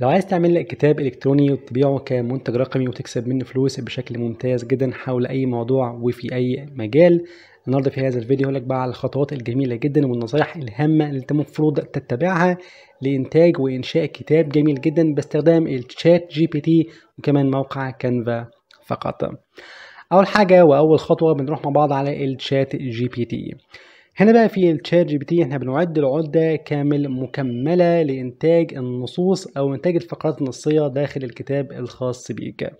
لو عايز تعمل لك كتاب الكتروني وتبيعه كمنتج رقمي وتكسب منه فلوس بشكل ممتاز جدا حول اي موضوع وفي اي مجال النهارده في هذا الفيديو هقول لك بقى على الخطوات الجميله جدا والنصايح الهامه اللي انت المفروض تتبعها لانتاج وانشاء كتاب جميل جدا باستخدام الشات جي بي تي وكمان موقع كانفا فقط اول حاجه واول خطوه بنروح مع بعض على الشات جي بي تي هنا بقى في الشات جي بي تي احنا بنعد العدة كامل مكملة لإنتاج النصوص أو إنتاج الفقرات النصية داخل الكتاب الخاص بيك.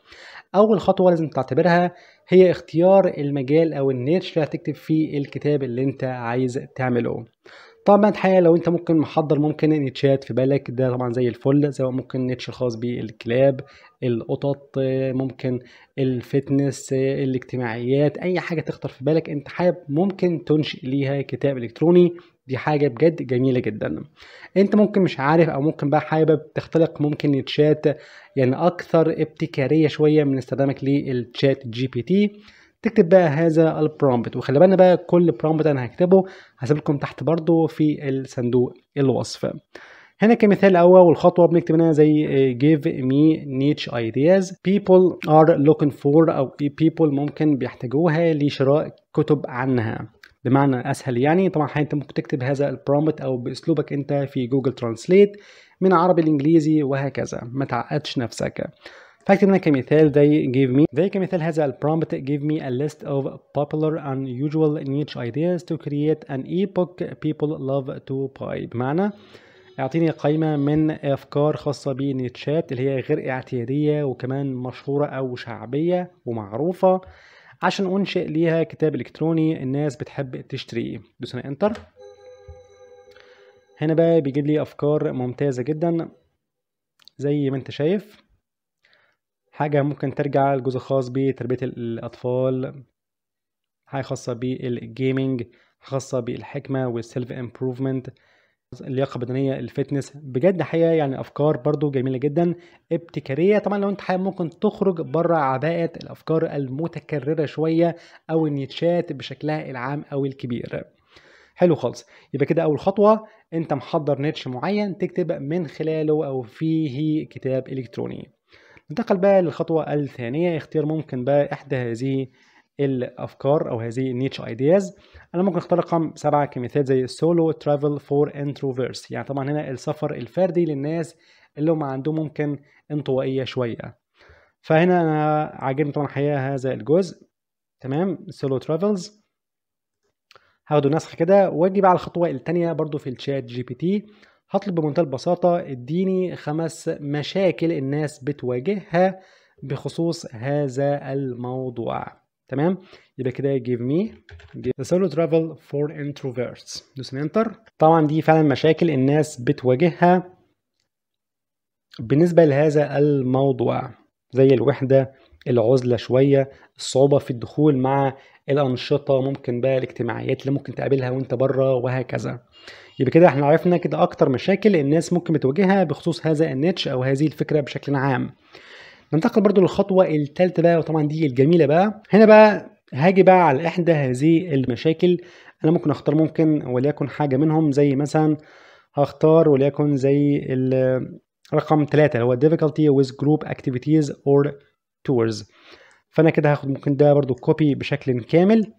أول خطوة لازم تعتبرها هي اختيار المجال أو النيتش اللي هتكتب فيه الكتاب اللي أنت عايز تعمله. طبعا بقى الحقيقه لو انت ممكن محضر ممكن نيتشات في بالك ده طبعا زي الفل سواء ممكن نيتش الخاص بالكلاب القطط ممكن الفتنس الاجتماعيات اي حاجه تخطر في بالك انت حابب ممكن تنشئ ليها كتاب الكتروني دي حاجه بجد جميله جدا انت ممكن مش عارف او ممكن بقى حابب تختلق ممكن نيتشات يعني اكثر ابتكاريه شويه من استخدامك للتشات جي بي تي تكتب بقى هذا البرومبت وخلي بالنا بقى كل برومبت انا هكتبه هسيب لكم تحت برضو في الصندوق الوصف هنا كمثال اول والخطوه بنكتب هنا زي give me niche ideas people are looking for او people ممكن بيحتاجوها لشراء كتب عنها بمعنى اسهل يعني طبعا انت ممكن تكتب هذا البرومبت او باسلوبك انت في جوجل ترانسليت من عربي لانجليزي وهكذا ما تعقدش نفسك فاكتب كمثال زي give me زي كمثال هذا البرومبت give me a list of popular and usual niche ideas to create an ebook people love to buy بمعنى اعطيني قائمة من أفكار خاصة بنيتشات اللي هي غير اعتيادية وكمان مشهورة أو شعبية ومعروفة عشان أنشئ ليها كتاب إلكتروني الناس بتحب تشتريه دوس انتر هنا بقى بيجيب لي أفكار ممتازة جدا زي ما انت شايف حاجة ممكن ترجع لجزء خاص بتربية الأطفال حاجة خاصة بالجيمنج خاصة بالحكمة والسيلف امبروفمنت اللياقة البدنية الفتنس بجد حقيقة يعني أفكار برضو جميلة جدا ابتكارية طبعا لو أنت حابب ممكن تخرج بره عباءة الأفكار المتكررة شوية أو النيتشات بشكلها العام أو الكبير حلو خالص يبقى كده اول خطوه انت محضر نيتش معين تكتب من خلاله او فيه كتاب الكتروني ننتقل بقى للخطوة الثانية اختيار ممكن بقى إحدى هذه الافكار او هذه النيتش ايدياز انا ممكن اختار رقم سبعه كمثال زي سولو ترافل فور انتروفيرس يعني طبعا هنا السفر الفردي للناس اللي هم عندهم ممكن انطوائيه شويه فهنا انا عاجبني طبعا الحقيقه هذا الجزء تمام سولو ترافلز هاخده نسخ كده واجي بقى على الخطوه الثانيه برضو في الشات جي بي تي هطلب بمنتهى البساطة اديني خمس مشاكل الناس بتواجهها بخصوص هذا الموضوع تمام يبقى كده give me the solo travel for introverts دوس انتر طبعا دي فعلا مشاكل الناس بتواجهها بالنسبة لهذا الموضوع زي الوحدة العزله شويه الصعوبه في الدخول مع الانشطه ممكن بقى الاجتماعيات اللي ممكن تقابلها وانت بره وهكذا يبقى كده احنا عرفنا كده اكتر مشاكل الناس ممكن بتواجهها بخصوص هذا النتش او هذه الفكره بشكل عام ننتقل برضو للخطوه الثالثه بقى وطبعا دي الجميله بقى هنا بقى هاجي بقى على احدى هذه المشاكل انا ممكن اختار ممكن وليكن حاجه منهم زي مثلا هختار وليكن زي رقم ثلاثة اللي هو difficulty with group activities or تورز فانا كده هاخد ممكن ده برضو كوبي بشكل كامل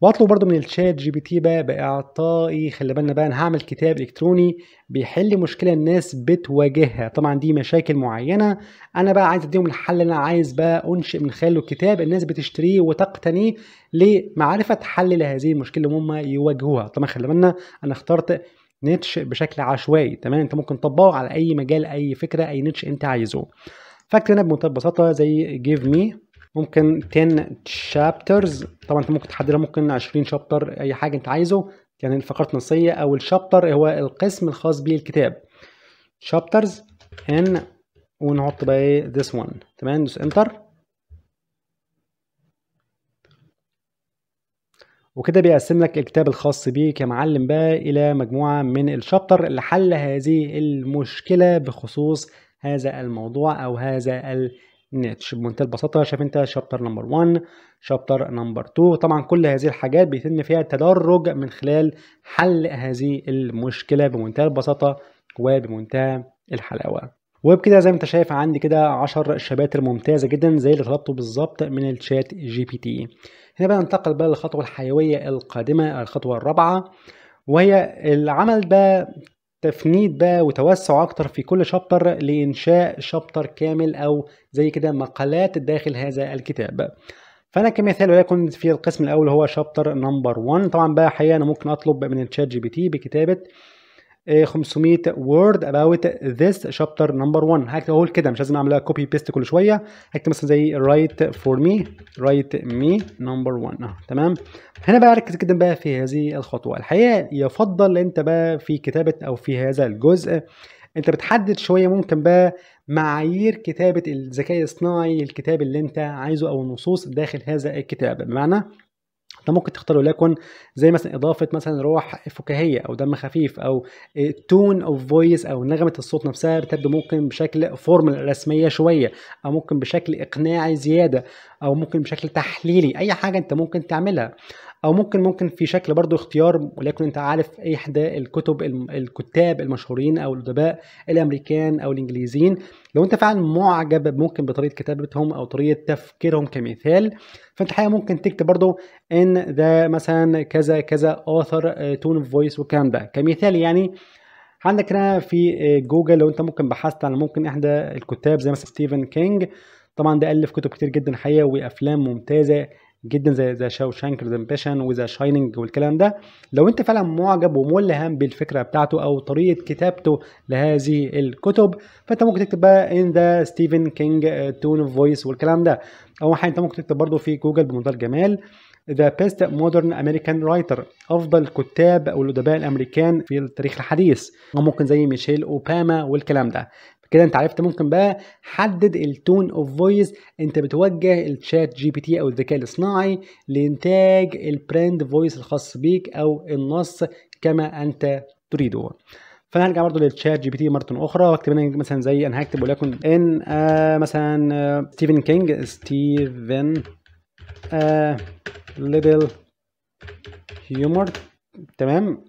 واطلب برضو من الشات جي بي تي بقى باعطائي خلي بالنا بقى انا هعمل كتاب الكتروني بيحل مشكله الناس بتواجهها طبعا دي مشاكل معينه انا بقى عايز اديهم الحل اللي انا عايز بقى انشئ من خلاله كتاب الناس بتشتريه وتقتنيه لمعرفه حل لهذه المشكله اللي هم يواجهوها طبعا خلي بالنا انا اخترت نيتش بشكل عشوائي تمام انت ممكن تطبقه على اي مجال اي فكره اي نيتش انت عايزه هنا بمنتهى البساطه زي جيف مي ممكن 10 شابترز طبعا انت ممكن تحددها ممكن 20 شابتر اي حاجه انت عايزه يعني الفقرات النصيه او الشابتر هو القسم الخاص بالكتاب شابترز ان ونحط بقى ايه this one تمام ندوس انتر وكده بيقسم لك الكتاب الخاص بيك يا معلم بقى الى مجموعه من الشابتر لحل هذه المشكله بخصوص هذا الموضوع او هذا الناتج بمنتهى البساطه شايف انت شابتر نمبر 1 شابتر نمبر 2 طبعا كل هذه الحاجات بيتم فيها تدرج من خلال حل هذه المشكله بمنتهى البساطه وبمنتهى الحلاوه وبكده زي ما انت شايف عندي كده 10 شباتر ممتازه جدا زي اللي طلبته بالظبط من الشات جي بي تي هنا بقى ننتقل بقى للخطوه الحيويه القادمه الخطوه الرابعه وهي العمل بقى تفنيد بقى وتوسع اكتر في كل شابتر لانشاء شابتر كامل او زي كده مقالات داخل هذا الكتاب فانا كمثال وليكن في القسم الاول هو شابتر نمبر 1 طبعا بقى حقيقه انا ممكن اطلب من الشات جي بي تي بكتابه 500 وورد اباوت ذس شابتر نمبر 1 هكتب اقول كده مش لازم اعملها كوبي بيست كل شويه هكتب مثلا زي رايت فور مي رايت مي نمبر 1 تمام هنا بقى ركز جدا بقى في هذه الخطوه الحقيقه يفضل انت بقى في كتابه او في هذا الجزء انت بتحدد شويه ممكن بقى معايير كتابه الذكاء الاصطناعي الكتاب اللي انت عايزه او النصوص داخل هذا الكتاب بمعنى ده ممكن تختاروا لكن زي مثلا اضافه مثلا روح فكاهيه او دم خفيف او تون اوف فويس او نغمه الصوت نفسها بتبدو ممكن بشكل فورمال رسميه شويه او ممكن بشكل اقناعي زياده او ممكن بشكل تحليلي اي حاجه انت ممكن تعملها او ممكن ممكن في شكل برضو اختيار ولكن انت عارف اي احدى الكتب الكتاب المشهورين او الادباء الامريكان او الانجليزيين لو انت فعلا معجب ممكن بطريقه كتابتهم او طريقه تفكيرهم كمثال فانت الحقيقه ممكن تكتب برضو ان ذا مثلا كذا كذا اوثر تون اوف فويس والكلام ده كمثال يعني عندك هنا في آه، جوجل لو انت ممكن بحثت عن ممكن احدى الكتاب زي مثلا ستيفن كينج طبعا ده الف كتب كتير جدا حقيقه وافلام ممتازه جدا زي ذا شاوشانك ريدمبشن وذا شايننج والكلام ده لو انت فعلا معجب وملهم بالفكره بتاعته او طريقه كتابته لهذه الكتب فانت ممكن تكتب بقى ان ذا ستيفن كينج تون اوف فويس والكلام ده او حاجه انت ممكن تكتب برضه في جوجل بمنتهى الجمال ذا بيست مودرن امريكان رايتر افضل كتاب او الادباء الامريكان في التاريخ الحديث وممكن زي ميشيل اوباما والكلام ده كده انت عرفت ممكن بقى حدد التون اوف فويس انت بتوجه الشات جي بي تي او الذكاء الاصطناعي لانتاج البراند فويس الخاص بيك او النص كما انت تريده فانا هرجع برضو للشات جي بي تي مره اخرى واكتب هنا مثلا زي انا هكتب وليكن ان آه مثلا ستيفن كينج ستيفن ليتل هيومر تمام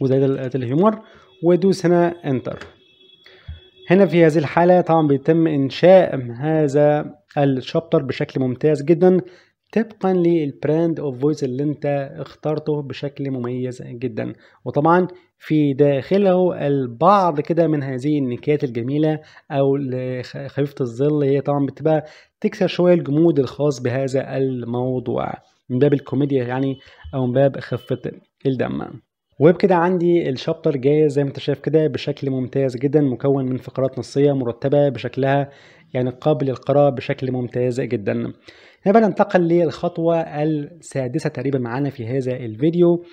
وزي الهيومر وادوس هنا انتر هنا في هذه الحالة طبعا بيتم انشاء هذا الشابتر بشكل ممتاز جدا طبقا للبراند اوف فويس اللي انت اخترته بشكل مميز جدا وطبعا في داخله البعض كده من هذه النكات الجميله او خفيفه الظل هي طبعا بتبقى تكسر شويه الجمود الخاص بهذا الموضوع من باب الكوميديا يعني او من باب خفه الدم وبكده عندي الشابتر جاهز زي ما انت شايف كده بشكل ممتاز جدا مكون من فقرات نصية مرتبة بشكلها يعني قابل للقراءة بشكل ممتاز جدا هنا بقى ننتقل للخطوة السادسة تقريبا معانا في هذا الفيديو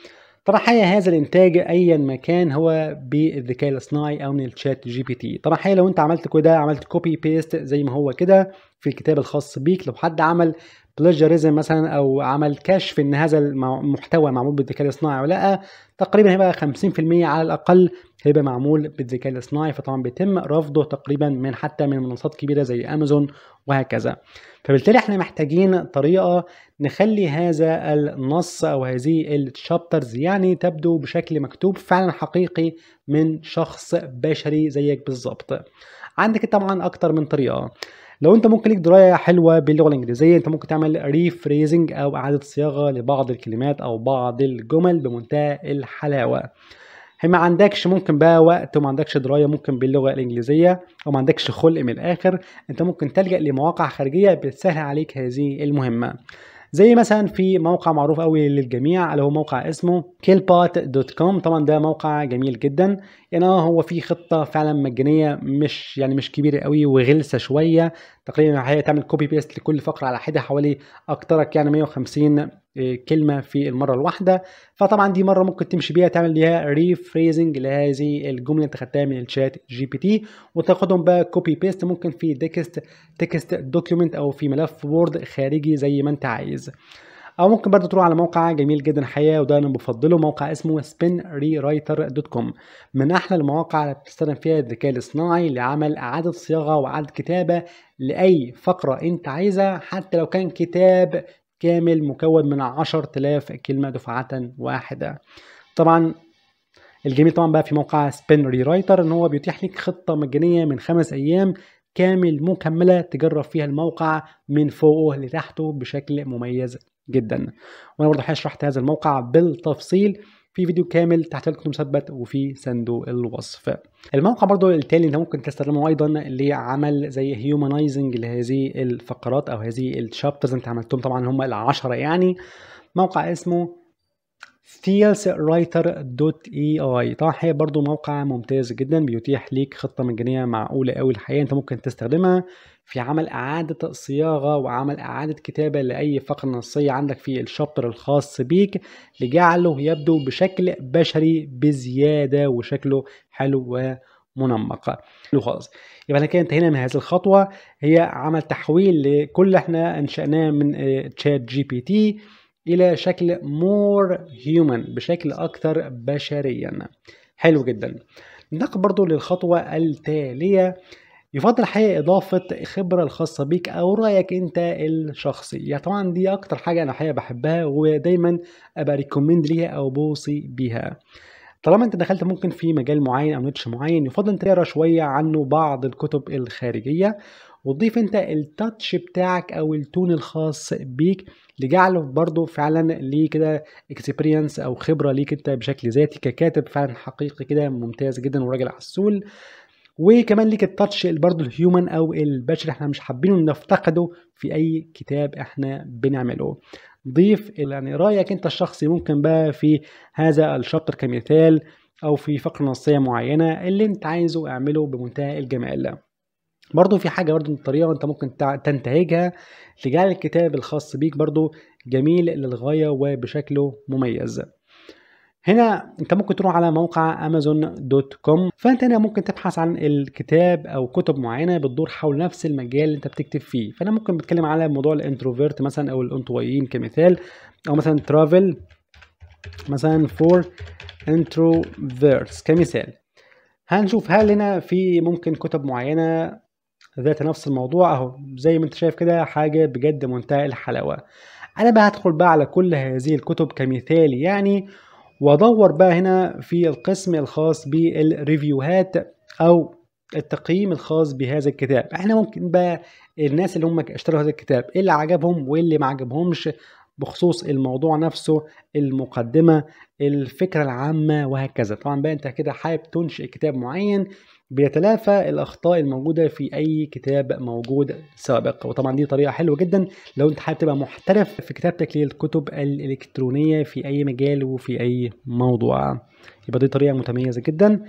طبعا حقيقة هذا الانتاج ايا ما كان هو بالذكاء الاصطناعي او من الشات جي بي تي طبعا حقيقة لو انت عملت كده عملت كوبي بيست زي ما هو كده في الكتاب الخاص بيك لو حد عمل بلاجريزم مثلا او عمل كشف ان هذا المحتوى معمول بالذكاء الاصطناعي او لا تقريبا هيبقى 50% على الاقل هيبقى معمول بالذكاء الاصطناعي فطبعا بيتم رفضه تقريبا من حتى من منصات كبيره زي امازون وهكذا فبالتالي احنا محتاجين طريقه نخلي هذا النص او هذه الشابترز يعني تبدو بشكل مكتوب فعلا حقيقي من شخص بشري زيك بالظبط عندك طبعا اكتر من طريقه لو انت ممكن ليك درايه حلوه باللغه الانجليزيه انت ممكن تعمل ريفريزنج او اعاده صياغه لبعض الكلمات او بعض الجمل بمنتهى الحلاوه ما عندكش ممكن بقى وقت وما عندكش درايه ممكن باللغه الانجليزيه او ما عندكش خلق من الاخر انت ممكن تلجا لمواقع خارجيه بتسهل عليك هذه المهمه زي مثلا في موقع معروف قوي للجميع اللي هو موقع اسمه كيلبات دوت كوم طبعا ده موقع جميل جدا يعني اه هو فيه خطه فعلا مجانيه مش يعني مش كبيره قوي وغلسه شويه تقريبا هي تعمل كوبي بيست لكل فقره على حده حوالي اكترك يعني 150 كلمه في المره الواحده فطبعا دي مره ممكن تمشي بيها تعمل ليها ريفريزنج لهذه الجمله اللي انت خدتها من الشات جي بي تي وتاخدهم بقى كوبي بيست ممكن في تكست تكست دوكيومنت او في ملف وورد خارجي زي ما انت عايز او ممكن برضه تروح على موقع جميل جدا الحقيقه وده انا بفضله موقع اسمه سبين دوت كوم من احلى المواقع اللي بتستخدم فيها الذكاء الاصطناعي لعمل اعاده صياغه واعاده كتابه لاي فقره انت عايزها حتى لو كان كتاب كامل مكون من 10000 كلمة دفعة واحدة طبعا الجميل طبعا بقى في موقع سبين ري رايتر ان هو بيتيح لك خطة مجانية من خمس ايام كامل مكملة تجرب فيها الموقع من فوقه لتحته بشكل مميز جدا وانا برضه هشرح هذا الموقع بالتفصيل في فيديو كامل تحت لكم مثبت وفي صندوق الوصف الموقع برضو التالي انت ممكن تستخدمه ايضا اللي عمل زي هيومانايزنج لهذه الفقرات او هذه الشابترز انت عملتهم طبعا هم العشرة يعني موقع اسمه steelswriter.ai e طبعا هي برضو موقع ممتاز جدا بيتيح ليك خطة مجانية معقولة قوي الحقيقة انت ممكن تستخدمها في عمل إعادة صياغة وعمل إعادة كتابة لأي فقرة نصية عندك في الشابتر الخاص بيك لجعله يبدو بشكل بشري بزيادة وشكله حلو منمقة خالص يبقى احنا كده انتهينا من هذه الخطوة هي عمل تحويل لكل اللي احنا انشأناه من تشات جي بي تي إلى شكل مور هيومن بشكل أكثر بشريا حلو جدا ننتقل برضو للخطوة التالية يفضل الحقيقة إضافة الخبرة الخاصة بيك أو رأيك أنت الشخصي يعني طبعا دي أكتر حاجة أنا الحقيقة بحبها ودايما أبقى ريكومند ليها أو بوصي بيها طالما انت دخلت ممكن في مجال معين او نيتش معين يفضل انت تقرا شويه عنه بعض الكتب الخارجيه وتضيف انت التاتش بتاعك او التون الخاص بيك لجعله برضه فعلا ليه كده اكسبيرينس او خبره ليك انت بشكل ذاتي ككاتب فعلا حقيقي كده ممتاز جدا وراجل عسول وكمان ليك التاتش برضه الهيومن او البشري احنا مش حابينه نفتقده في اي كتاب احنا بنعمله ضيف يعني رايك انت الشخصي ممكن بقى في هذا الشابتر كمثال او في فقره نصيه معينه اللي انت عايزه اعمله بمنتهى الجمال برضه في حاجه برضه من الطريقه انت ممكن تنتهجها تجعل الكتاب الخاص بيك برضه جميل للغايه وبشكله مميز هنا انت ممكن تروح على موقع امازون دوت كوم فانت هنا ممكن تبحث عن الكتاب او كتب معينه بتدور حول نفس المجال اللي انت بتكتب فيه فانا ممكن بتكلم على موضوع الانتروفيرت مثلا او الانطوائيين كمثال او مثلا ترافل مثلا فور انتروفيرتس كمثال هنشوف هل هنا في ممكن كتب معينه ذات نفس الموضوع اهو زي ما انت شايف كده حاجة بجد منتهى الحلاوة انا بقى هدخل بقى على كل هذه الكتب كمثال يعني وادور بقى هنا في القسم الخاص بالريفيوهات او التقييم الخاص بهذا الكتاب احنا ممكن بقى الناس اللي هم اشتروا هذا الكتاب ايه اللي عجبهم واللي ما عجبهمش بخصوص الموضوع نفسه المقدمه الفكره العامه وهكذا طبعا بقى انت كده حابب تنشئ كتاب معين بيتلافى الاخطاء الموجوده في اي كتاب موجود سابق وطبعا دي طريقه حلوه جدا لو انت حابب تبقى محترف في كتابتك للكتب الالكترونيه في اي مجال وفي اي موضوع يبقى دي طريقه متميزه جدا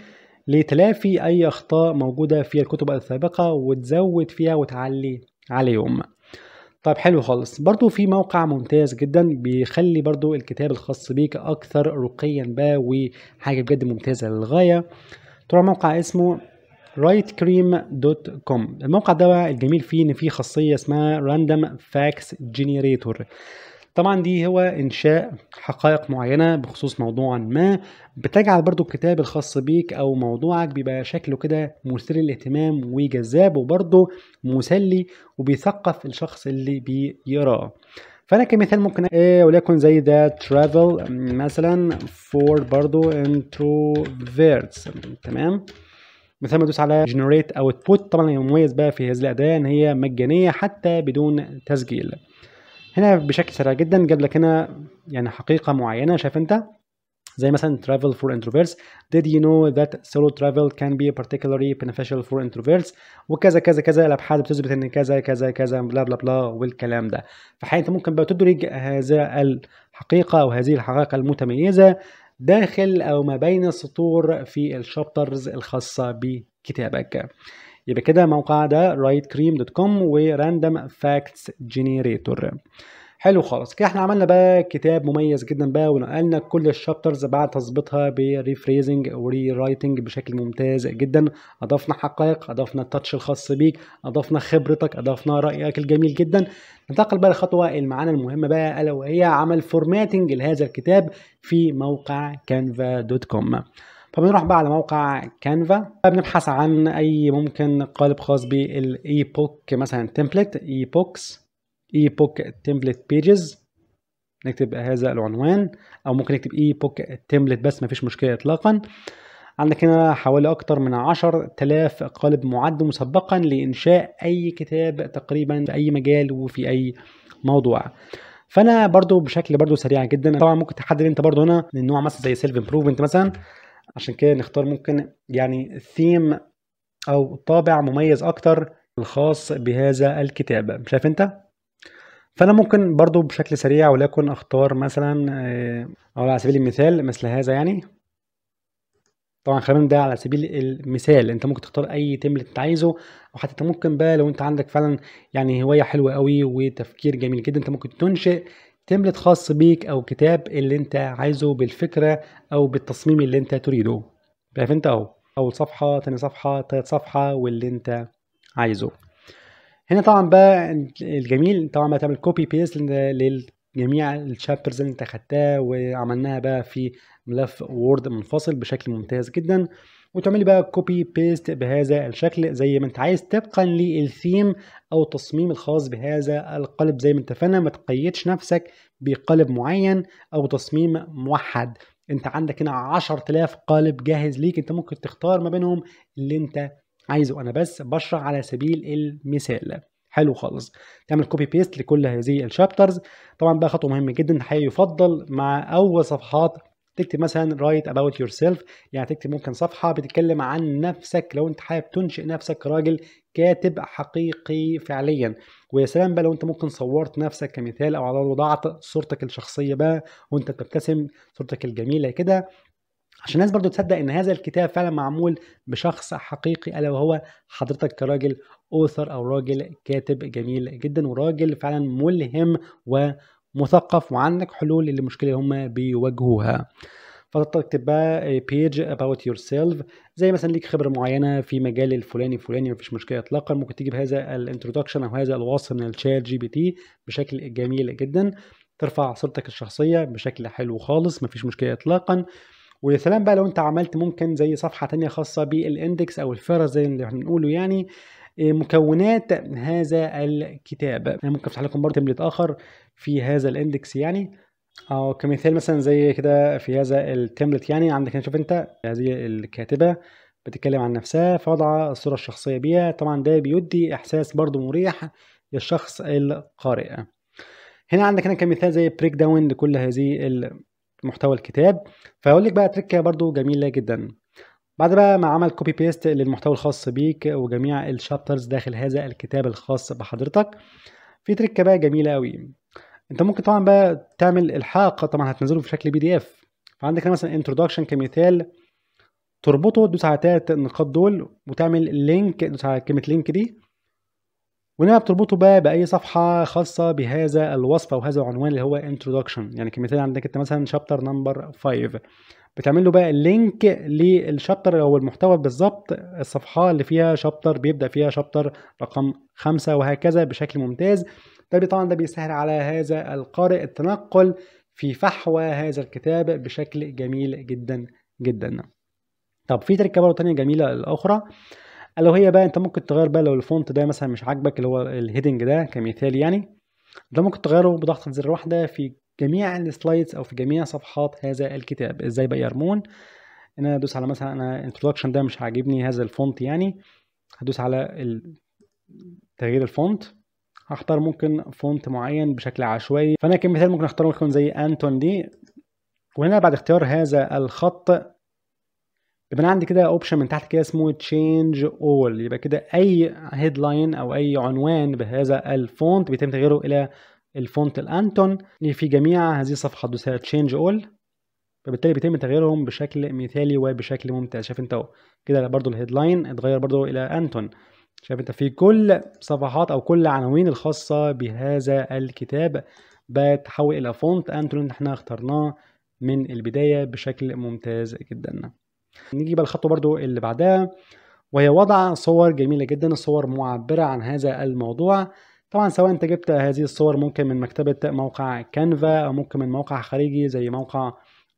لتلافي اي اخطاء موجوده في الكتب السابقه وتزود فيها وتعلي عليهم طيب حلو خالص برضو في موقع ممتاز جدا بيخلي برضو الكتاب الخاص بيك اكثر رقيا بقى وحاجه بجد ممتازه للغايه ترى موقع اسمه writecream.com الموقع ده بقى الجميل فيه ان فيه خاصيه اسمها random facts generator طبعا دي هو انشاء حقائق معينه بخصوص موضوع ما بتجعل برضو الكتاب الخاص بيك او موضوعك بيبقى شكله كده مثير للاهتمام وجذاب وبرضو مسلي وبيثقف الشخص اللي بيقراه فانا كمثال ممكن إيه وليكن زي ده ترافل مثلا فور برضو انتروفيرتس تمام مثلا ما ادوس على اوت بوت طبعا المميز بقى في هذه الاداه ان هي مجانيه حتى بدون تسجيل هنا بشكل سريع جدا جاب لك هنا يعني حقيقه معينه شايف انت زي مثلا travel for introverts did you know that solo travel can be particularly beneficial for introverts وكذا كذا كذا الابحاث بتثبت ان كذا كذا كذا بلا بلا بلا والكلام ده فحين انت ممكن بقى تدرج هذا الحقيقه او هذه الحقائق المتميزه داخل او ما بين السطور في الشابترز الخاصه بكتابك يبقى كده موقع ده و random facts generator حلو خالص كده احنا عملنا بقى كتاب مميز جدا بقى ونقلنا كل الشابترز بعد تظبيطها بريفريزنج وري رايتنج بشكل ممتاز جدا اضفنا حقائق اضفنا التاتش الخاص بيك اضفنا خبرتك اضفنا رايك الجميل جدا ننتقل بقى للخطوه اللي معانا المهمه بقى الا وهي عمل فورماتنج لهذا الكتاب في موقع كوم فبنروح بقى على موقع كانفا بنبحث عن اي ممكن قالب خاص بالاي بوك مثلا تمبلت اي بوكس اي بوك تمبلت بيجز نكتب هذا العنوان او ممكن نكتب اي بوك تمبلت بس مفيش مشكله اطلاقا عندك هنا حوالي أكتر من 10000 قالب معد مسبقا لإنشاء أي كتاب تقريبا في أي مجال وفي أي موضوع فأنا برضو بشكل برضو سريع جدا طبعا ممكن تحدد أنت برضو هنا من نوع مثلا زي سيلف امبروفمنت مثلا عشان كده نختار ممكن يعني ثيم او طابع مميز اكتر الخاص بهذا الكتاب شايف انت فانا ممكن برضو بشكل سريع ولكن اختار مثلا آه، او على سبيل المثال مثل هذا يعني طبعا خلينا ده على سبيل المثال انت ممكن تختار اي تمبلت انت عايزه او حتى انت ممكن بقى لو انت عندك فعلا يعني هوايه حلوه قوي وتفكير جميل جدا انت ممكن تنشئ تمبلت خاص بيك او كتاب اللي انت عايزه بالفكره او بالتصميم اللي انت تريده بقى انت اهو اول صفحه تاني صفحه تالت صفحه واللي انت عايزه هنا طبعا بقى الجميل طبعا بتعمل كوبي بيست لجميع الشابترز اللي انت خدتها وعملناها بقى في ملف وورد منفصل بشكل ممتاز جدا وتعمل لي بقى كوبي بيست بهذا الشكل زي ما انت عايز طبقا للثيم او التصميم الخاص بهذا القالب زي ما انت فانا ما تقيدش نفسك بقالب معين او تصميم موحد انت عندك هنا 10000 قالب جاهز ليك انت ممكن تختار ما بينهم اللي انت عايزه انا بس بشرح على سبيل المثال حلو خالص تعمل كوبي بيست لكل هذه الشابترز طبعا بقى خطوه مهمه جدا الحقيقه يفضل مع اول صفحات تكتب مثلا رايت اباوت يور سيلف يعني تكتب ممكن صفحه بتتكلم عن نفسك لو انت حابب تنشئ نفسك راجل كاتب حقيقي فعليا ويا سلام بقى لو انت ممكن صورت نفسك كمثال او على وضعت صورتك الشخصيه بقى وانت بتبتسم صورتك الجميله كده عشان الناس برضو تصدق ان هذا الكتاب فعلا معمول بشخص حقيقي الا وهو حضرتك كراجل اوثر او راجل كاتب جميل جدا وراجل فعلا ملهم و مثقف وعندك حلول للمشكله اللي هم بيواجهوها فتقدر تكتب بقى بيج اباوت يور سيلف زي مثلا ليك خبره معينه في مجال الفلاني فلاني مفيش مشكله اطلاقا ممكن تجيب هذا الانترودكشن او هذا الوصف من الشات جي بي تي بشكل جميل جدا ترفع صورتك الشخصيه بشكل حلو خالص مفيش مشكله اطلاقا ويا سلام بقى لو انت عملت ممكن زي صفحه تانية خاصه بالاندكس او الفرز زي اللي احنا بنقوله يعني إيه، مكونات هذا الكتاب انا ممكن افتح لكم برضه تمبلت اخر في هذا الاندكس يعني او كمثال مثلا زي كده في هذا التمبلت يعني عندك شوف انت هذه الكاتبه بتتكلم عن نفسها فوضع الصوره الشخصيه بيها طبعا ده بيدي احساس برضو مريح للشخص القارئ هنا عندك هنا كمثال زي بريك داون لكل هذه محتوى الكتاب فهقول لك بقى تركه برضو جميله جدا بعد بقى ما عمل كوبي بيست للمحتوى الخاص بيك وجميع الشابترز داخل هذا الكتاب الخاص بحضرتك في تركه بقى جميله قوي انت ممكن طبعا بقى تعمل الحاقه طبعا هتنزله في شكل بي دي اف فعندك هنا مثلا انتروداكشن كمثال تربطه تدوس على تلات نقاط دول وتعمل لينك تدوس على كلمه لينك دي وهنا بتربطه بقى باي صفحه خاصه بهذا الوصف او هذا العنوان اللي هو انتروداكشن يعني كمثال عندك انت مثلا شابتر نمبر 5 بتعمل له بقى اللينك للشابتر او المحتوى بالظبط الصفحه اللي فيها شابتر بيبدا فيها شابتر رقم خمسة وهكذا بشكل ممتاز ده طبعا ده بيسهل على هذا القارئ التنقل في فحوى هذا الكتاب بشكل جميل جدا جدا طب في تركه برضه ثانيه جميله الاخرى اللي هي بقى انت ممكن تغير بقى لو الفونت ده مثلا مش عاجبك اللي هو الهيدنج ده كمثال يعني ده ممكن تغيره بضغطة زر واحدة في جميع السلايدز او في جميع صفحات هذا الكتاب ازاي بقى يرمون ان انا ادوس على مثلا انا انترودكشن ده مش عاجبني هذا الفونت يعني هدوس على تغيير الفونت هختار ممكن فونت معين بشكل عشوائي فانا كمثال ممكن اختار ممكن زي انتون دي وهنا بعد اختيار هذا الخط يبقى انا عندي كده اوبشن من تحت كده اسمه تشينج اول يبقى كده اي هيدلاين او اي عنوان بهذا الفونت بيتم تغييره الى الفونت الانتون في جميع هذه الصفحات تدوس على تشينج اول فبالتالي بيتم تغييرهم بشكل مثالي وبشكل ممتع شايف انت اهو كده برضو الهيدلاين اتغير برضو الى انتون شايف انت في كل صفحات او كل عناوين الخاصة بهذا الكتاب بتحول الى فونت انتون اللي احنا اخترناه من البداية بشكل ممتاز جدا نيجي بقى الخطوة برضو اللي بعدها وهي وضع صور جميلة جدا صور معبرة عن هذا الموضوع طبعا سواء انت جبت هذه الصور ممكن من مكتبة موقع كانفا او ممكن من موقع خارجي زي موقع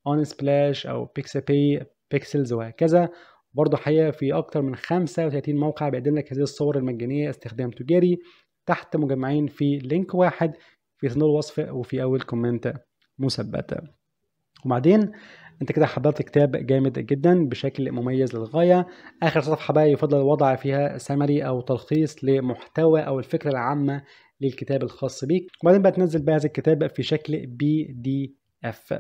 اون سبلاش او بيكسل بي بيكسلز وهكذا برضه حقيقة في اكتر من 35 موقع بيقدم لك هذه الصور المجانية استخدام تجاري تحت مجمعين في لينك واحد في صندوق الوصف وفي اول كومنت مثبتة وبعدين انت كده حضرت كتاب جامد جدا بشكل مميز للغايه اخر صفحه بقى يفضل وضع فيها سمري او تلخيص لمحتوى او الفكره العامه للكتاب الخاص بيك وبعدين بقى تنزل بقى هذا الكتاب في شكل بي دي اف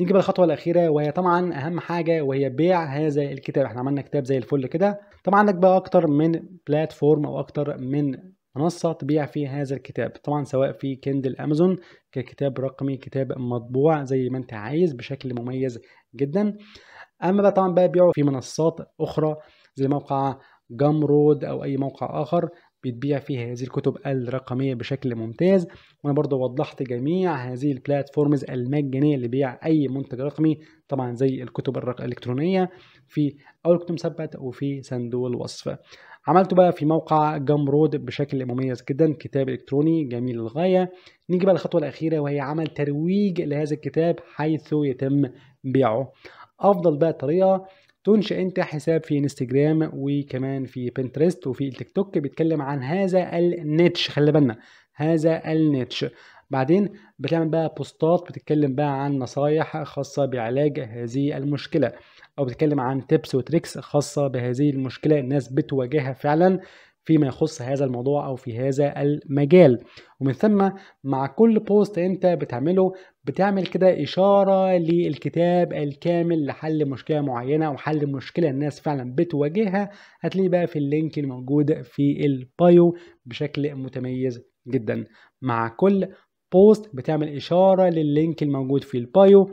نيجي بقى الاخيره وهي طبعا اهم حاجه وهي بيع هذا الكتاب احنا عملنا كتاب زي الفل كده طبعا عندك بقى اكتر من بلاتفورم او اكتر من منصة تبيع فيها هذا الكتاب طبعا سواء في كندل امازون ككتاب رقمي كتاب مطبوع زي ما انت عايز بشكل مميز جدا اما بقى طبعا بقى بيعوا في منصات اخرى زي موقع جام رود او اي موقع اخر بتبيع فيه هذه الكتب الرقمية بشكل ممتاز وانا برضو وضحت جميع هذه البلاتفورمز المجانية لبيع اي منتج رقمي طبعا زي الكتب الرق... الالكترونية في اول كتب مثبت وفي صندوق الوصف عملته بقى في موقع جام رود بشكل مميز جدا كتاب الكتروني جميل للغايه نيجي بقى للخطوه الاخيره وهي عمل ترويج لهذا الكتاب حيث يتم بيعه افضل بقى طريقه تنشئ انت حساب في انستجرام وكمان في بنترست وفي التيك توك بيتكلم عن هذا النيتش خلي بالنا هذا النيتش بعدين بتعمل بقى بوستات بتتكلم بقى عن نصايح خاصة بعلاج هذه المشكلة او بتتكلم عن تيبس وتريكس خاصه بهذه المشكله الناس بتواجهها فعلا فيما يخص هذا الموضوع او في هذا المجال ومن ثم مع كل بوست انت بتعمله بتعمل كده اشاره للكتاب الكامل لحل مشكله معينه او حل مشكله الناس فعلا بتواجهها هتلاقيه بقى في اللينك الموجود في البايو بشكل متميز جدا مع كل بوست بتعمل اشاره لللينك الموجود في البايو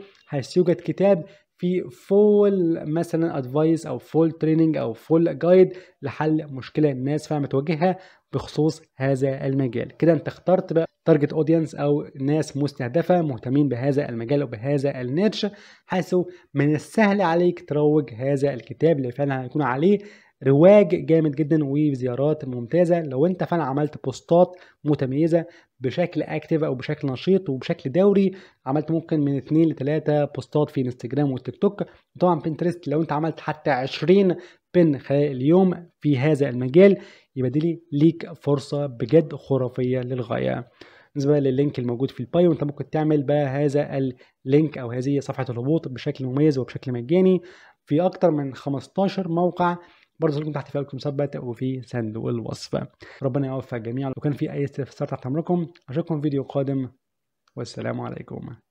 يوجد كتاب في فول مثلا ادفايس او فول تريننج او فول جايد لحل مشكله الناس فعلا بتواجهها بخصوص هذا المجال كده انت اخترت بقى تارجت اودينس او ناس مستهدفه مهتمين بهذا المجال وبهذا النيتش حيث من السهل عليك تروج هذا الكتاب اللي فعلا هيكون عليه رواج جامد جدا وزيارات ممتازه لو انت فعلا عملت بوستات متميزه بشكل اكتف او بشكل نشيط وبشكل دوري عملت ممكن من اثنين لثلاثة بوستات في انستجرام والتيك توك طبعا بنترست لو انت عملت حتى 20 بن خلال اليوم في هذا المجال يبقى دي ليك فرصه بجد خرافيه للغايه بالنسبه لللينك الموجود في البايو انت ممكن تعمل بقى هذا اللينك او هذه صفحه الهبوط بشكل مميز وبشكل مجاني في اكتر من 15 موقع برضه لكم تحت المثبت او في صندوق الوصف ربنا يوفق جميعا لو كان في اي استفسار تحت امركم اشوفكم فيديو قادم والسلام عليكم